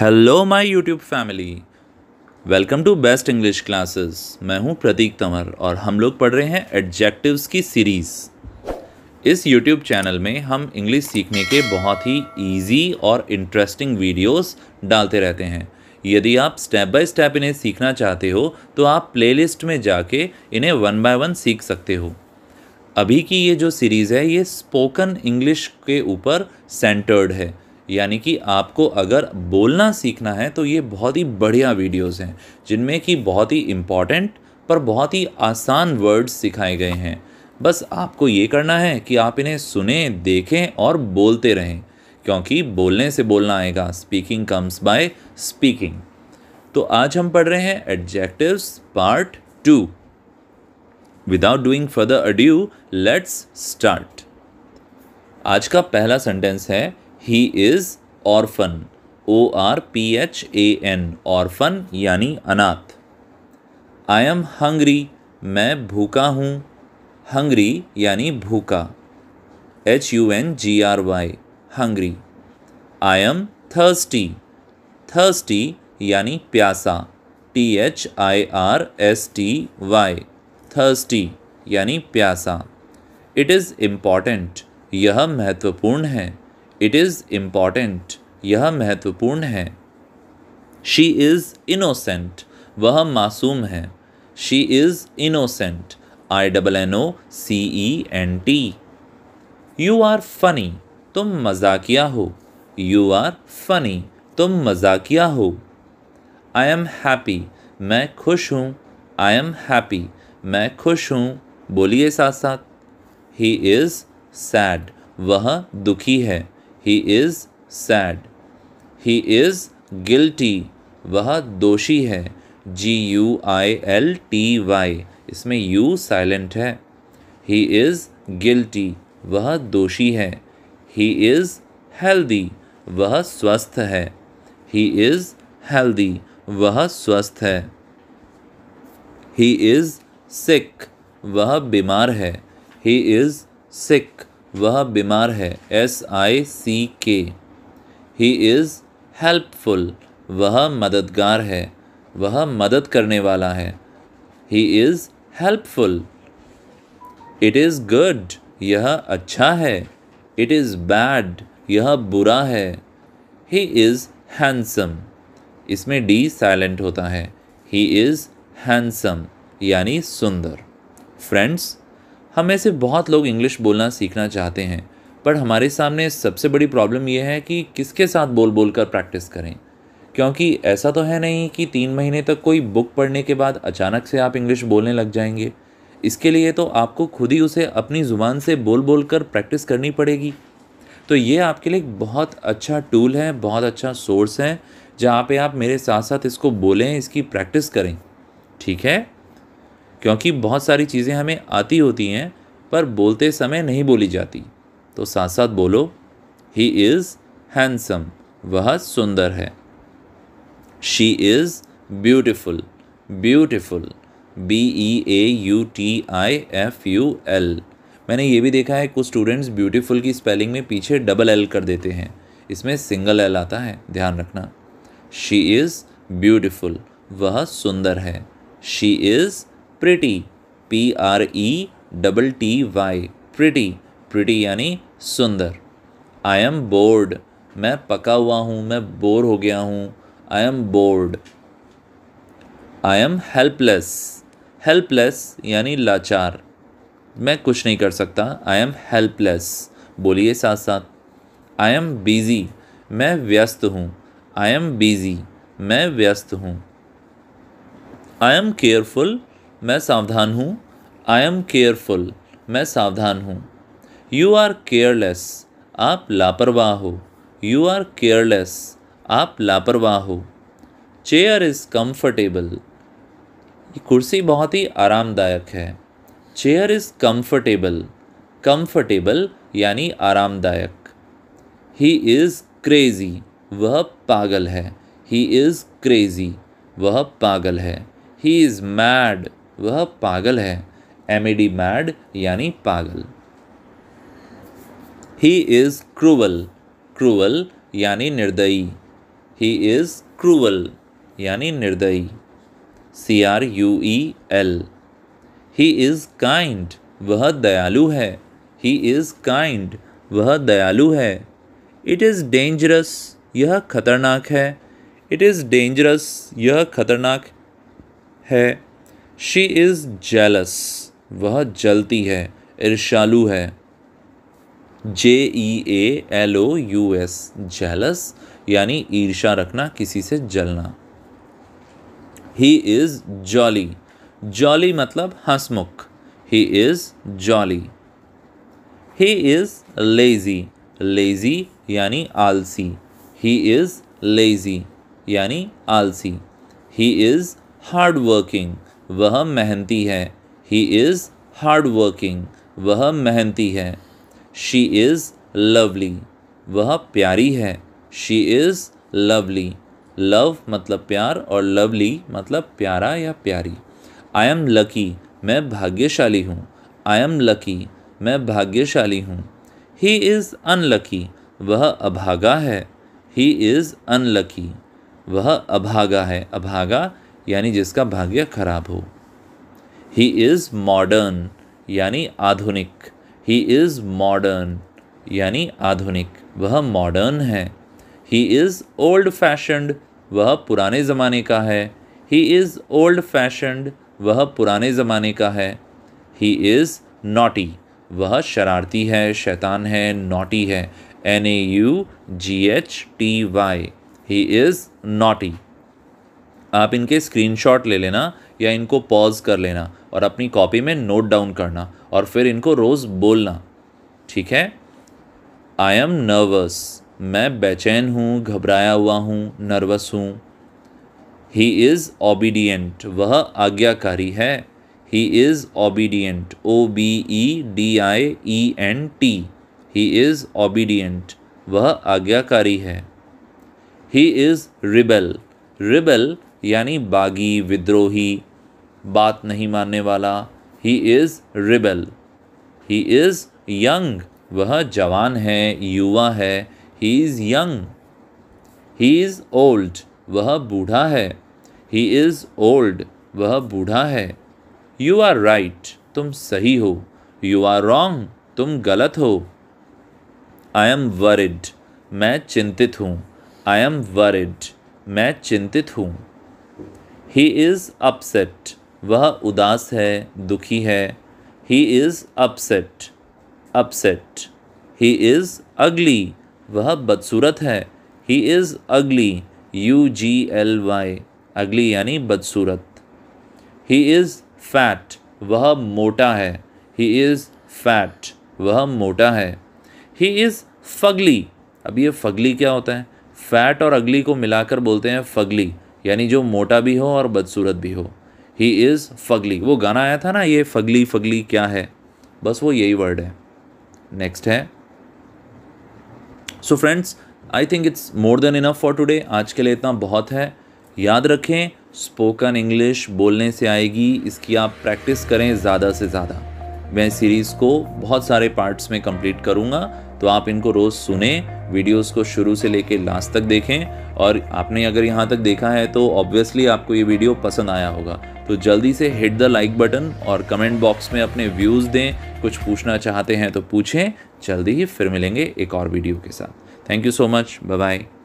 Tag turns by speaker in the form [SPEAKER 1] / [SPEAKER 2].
[SPEAKER 1] hello my YouTube family welcome to best English classes मैं हूं प्रतीक तंवर और हम लोग पढ़ रहे हैं एडजेक्टिव्स की सीरीज़ इस यूट्यूब चैनल में हम इंग्लिश सीखने के बहुत ही इजी और इंटरेस्टिंग वीडियोस डालते रहते हैं यदि आप स्टेप बाय स्टेप इन्हें सीखना चाहते हो तो आप प्ले में जाके इन्हें वन बाय वन सीख सकते हो अभी की ये जो सीरीज़ है ये स्पोकन इंग्लिश के ऊपर सेंटर्ड है यानी कि आपको अगर बोलना सीखना है तो ये बहुत ही बढ़िया वीडियोस हैं जिनमें कि बहुत ही इम्पॉर्टेंट पर बहुत ही आसान वर्ड्स सिखाए गए हैं बस आपको ये करना है कि आप इन्हें सुने देखें और बोलते रहें क्योंकि बोलने से बोलना आएगा स्पीकिंग कम्स बाय स्पीकिंग तो आज हम पढ़ रहे हैं adjectives part two without doing further adieu let's start आज का पहला सेंटेंस है he is orphan O R P H A N orphan यानी अनाथ आई एम हंग्री मैं भूखा हूँ हंग्री यानी भूखा H U N G R Y hungry I am thirsty thirsty यानी प्यासा T H I R S T Y thirsty यानी प्यासा इट इज़ इम्पॉर्टेंट यह महत्वपूर्ण है इट इज़ इम्पॉर्टेंट यह महत्वपूर्ण है शी इज़ इनोसेंट वह मासूम है she is innocent I double N O C E N T you are funny तुम मजाकिया हो यू आर फनी तुम मजाकिया हो आई एम हैप्पी मैं खुश हूँ आई एम हैप्पी मैं खुश हूँ बोलिए साथ साथ ही इज़ सैड वह दुखी है he is sad he is guilty वह दोषी है G U I L T Y इसमें यू साइलेंट है ही इज़ गिल्टी वह दोषी है ही इज़ हेल्दी वह स्वस्थ है ही इज़ हेल्दी वह स्वस्थ है ही इज़ सिक वह बीमार है ही इज़ सिक वह बीमार है एस आई सी के ही इज़ हेल्पफुल वह मददगार है वह मदद करने वाला है he is helpful it is good यह अच्छा है इट इज़ बैड यह बुरा है ही इज़ हैंडसम इसमें डी साइलेंट होता है ही इज़ हैंडसम यानी सुंदर फ्रेंड्स हमें से बहुत लोग इंग्लिश बोलना सीखना चाहते हैं पर हमारे सामने सबसे बड़ी प्रॉब्लम यह है कि किसके साथ बोल बोल कर प्रैक्टिस करें क्योंकि ऐसा तो है नहीं कि तीन महीने तक कोई बुक पढ़ने के बाद अचानक से आप इंग्लिश बोलने लग जाएंगे इसके लिए तो आपको खुद ही उसे अपनी ज़ुबान से बोल बोल कर प्रैक्टिस करनी पड़ेगी तो ये आपके लिए बहुत अच्छा टूल है बहुत अच्छा सोर्स है जहाँ पे आप मेरे साथ साथ इसको बोलें इसकी प्रैक्टिस करें ठीक है क्योंकि बहुत सारी चीज़ें हमें आती होती हैं पर बोलते समय नहीं बोली जाती तो साथ साथ बोलो ही इज़ हैंडसम वह सुंदर है she is beautiful beautiful B E A U T I F U L मैंने ये भी देखा है कुछ स्टूडेंट्स ब्यूटीफुल की स्पेलिंग में पीछे डबल एल कर देते हैं इसमें सिंगल एल आता है ध्यान रखना शी इज़ ब्यूटिफुल वह सुंदर है she is pretty P R E double T Y pretty pretty यानी सुंदर आई एम बोर्ड मैं पका हुआ हूँ मैं बोर हो गया हूँ I am bored I am helpless helpless यानी लाचार मैं कुछ नहीं कर सकता आई एम हेल्पलेस बोलिए साथ साथ आई एम बिज़ी मैं व्यस्त हूँ आई एम बिज़ी मैं व्यस्त हूँ आई एम केयरफुल मैं सावधान हूँ आई एम केयरफुल मैं सावधान हूँ यू आर केयरलेस आप लापरवाह हो यू आर केयरलेस आप लापरवाह हो चेयर इज़ कम्फर्टेबल कुर्सी बहुत ही आरामदायक है चेयर इज़ कम्फर्टेबल कम्फर्टेबल यानी आरामदायक ही इज़ क्रेज़ी वह पागल है ही इज़ क्रेज़ी वह पागल है ही इज़ मैड वह पागल है एम ई डी मैड यानी पागल ही इज़ क्रूवल क्रूवल यानी निर्दयी ही इज़ क्रूवल यानी निर्दयी C R U E L he is kind वह दयालु है ही इज़ काइंड वह दयालु है इट इज़ डेंजरस यह खतरनाक है इट इज़ डेंजरस यह खतरनाक है शी इज़ जेलस वह जलती है इर्शालु है J E A L O U S jealous यानी ईर्षा रखना किसी से जलना ही इज़ जॉली जॉली मतलब हंसमुख he is jolly he is lazy lazy यानी आलसी ही इज़ लेज़ी यानी आलसी ही इज़ हार्ड वर्किंग वह मेहनती है ही इज़ हार्ड वर्किंग वह मेहनती है शी इज़ लवली वह प्यारी है शी इज़ लवली लव मतलब प्यार और लवली मतलब प्यारा या प्यारी आई एम लकी मैं भाग्यशाली हूँ आई एम लकी मैं भाग्यशाली हूँ ही इज़ अनलकी वह अभागा है ही इज़ अनलकी वह अभागा है अभागा यानी जिसका भाग्य खराब हो ही इज़ मॉडर्न यानी आधुनिक ही इज़ मॉडर्न यानी आधुनिक वह मॉडर्न है ही इज़ ओल्ड फैशनड वह पुराने ज़माने का है ही इज़ ओल्ड फैशनड वह पुराने ज़माने का है ही इज़ नॉटी वह शरारती है शैतान है नॉटी है N A U G H T Y he is naughty आप इनके स्क्रीनशॉट ले लेना या इनको पॉज कर लेना और अपनी कॉपी में नोट डाउन करना और फिर इनको रोज़ बोलना ठीक है आई एम नर्वस मैं बेचैन हूँ घबराया हुआ हूँ नर्वस हूँ ही इज़ ओबीडियंट वह आज्ञाकारी है he is obedient O B E D I E N T he is obedient वह आज्ञाकारी है ही इज़ रिबल रिबल यानी बागी विद्रोही बात नहीं मानने वाला he is rebel he is young वह जवान है युवा है he is young he is old वह बूढ़ा है ही इज़ ओल्ड वह बूढ़ा है यू आर राइट तुम सही हो यू आर रॉन्ग तुम गलत हो आई एम वरिड मैं चिंतित हूँ आई एम वरिड मैं चिंतित हूँ ही इज़ अपसेट वह उदास है दुखी है he is upset upset he is ugly वह बदसूरत है he is ugly U G L Y ugly यानी बदसूरत ही इज़ फैट वह मोटा है ही इज़ फैट वह मोटा है ही इज़ फगली अब ये फगली क्या होता है फैट और अगली को मिलाकर बोलते हैं फगली यानी जो मोटा भी हो और बदसूरत भी हो ही इज़ फगली वो गाना आया था ना ये फगली फगली क्या है बस वो यही वर्ड है नेक्स्ट है so friends I think it's more than enough for today आज के लिए इतना बहुत है याद रखें स्पोकन इंग्लिश बोलने से आएगी इसकी आप प्रैक्टिस करें ज़्यादा से ज़्यादा मैं सीरीज़ को बहुत सारे पार्ट्स में कंप्लीट करूँगा तो आप इनको रोज़ सुने वीडियोस को शुरू से लेके लास्ट तक देखें और आपने अगर यहाँ तक देखा है तो ऑब्वियसली आपको ये वीडियो पसंद आया होगा तो जल्दी से हिट द लाइक बटन और कमेंट बॉक्स में अपने व्यूज़ दें कुछ पूछना चाहते हैं तो पूछें जल्दी ही फिर मिलेंगे एक और वीडियो के साथ thank you so much bye bye